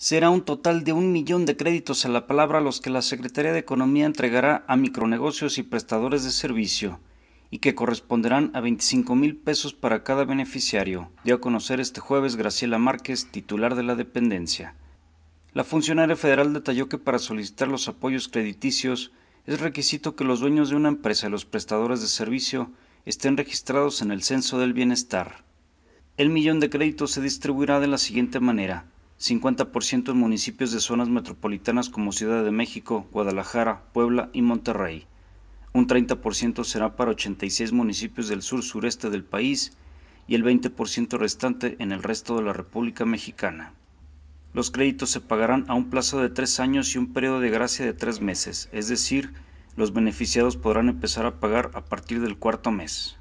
será un total de un millón de créditos a la palabra los que la Secretaría de Economía entregará a micronegocios y prestadores de servicio y que corresponderán a 25 mil pesos para cada beneficiario, dio a conocer este jueves Graciela Márquez, titular de la dependencia. La funcionaria federal detalló que para solicitar los apoyos crediticios es requisito que los dueños de una empresa y los prestadores de servicio estén registrados en el Censo del Bienestar. El millón de créditos se distribuirá de la siguiente manera. 50% en municipios de zonas metropolitanas como Ciudad de México, Guadalajara, Puebla y Monterrey. Un 30% será para 86 municipios del sur-sureste del país y el 20% restante en el resto de la República Mexicana. Los créditos se pagarán a un plazo de tres años y un periodo de gracia de tres meses, es decir, los beneficiados podrán empezar a pagar a partir del cuarto mes.